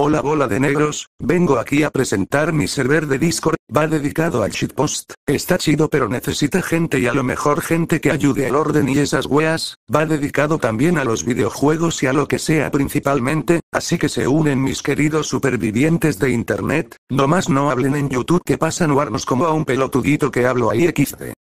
Hola bola de negros, vengo aquí a presentar mi server de Discord, va dedicado al shitpost, está chido pero necesita gente y a lo mejor gente que ayude al orden y esas weas, va dedicado también a los videojuegos y a lo que sea principalmente, así que se unen mis queridos supervivientes de internet, nomás no hablen en YouTube que pasan warnos como a un pelotudito que hablo ahí xd.